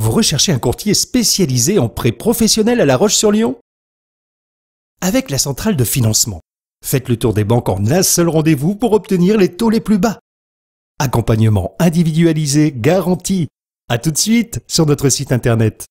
Vous recherchez un courtier spécialisé en prêt professionnel à La roche sur lyon Avec la centrale de financement, faites le tour des banques en un seul rendez-vous pour obtenir les taux les plus bas. Accompagnement individualisé garanti. À tout de suite sur notre site internet.